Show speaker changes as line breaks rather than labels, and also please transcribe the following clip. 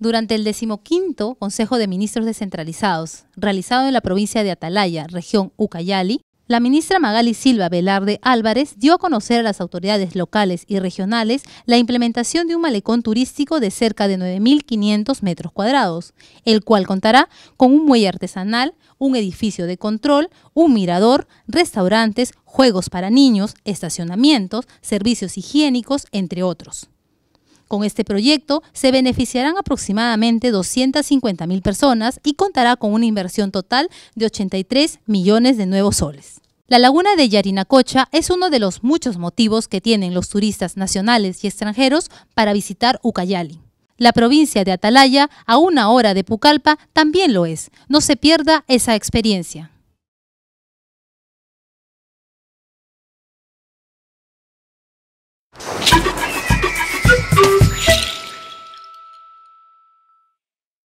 Durante el decimoquinto Consejo de Ministros Descentralizados, realizado en la provincia de Atalaya, región Ucayali, la ministra Magali Silva Velarde Álvarez dio a conocer a las autoridades locales y regionales la implementación de un malecón turístico de cerca de 9.500 metros cuadrados, el cual contará con un muelle artesanal, un edificio de control, un mirador, restaurantes, juegos para niños, estacionamientos, servicios higiénicos, entre otros. Con este proyecto se beneficiarán aproximadamente 250 mil personas y contará con una inversión total de 83 millones de nuevos soles. La laguna de Yarinacocha es uno de los muchos motivos que tienen los turistas nacionales y extranjeros para visitar Ucayali. La provincia de Atalaya, a una hora de Pucallpa, también lo es. No se pierda esa experiencia.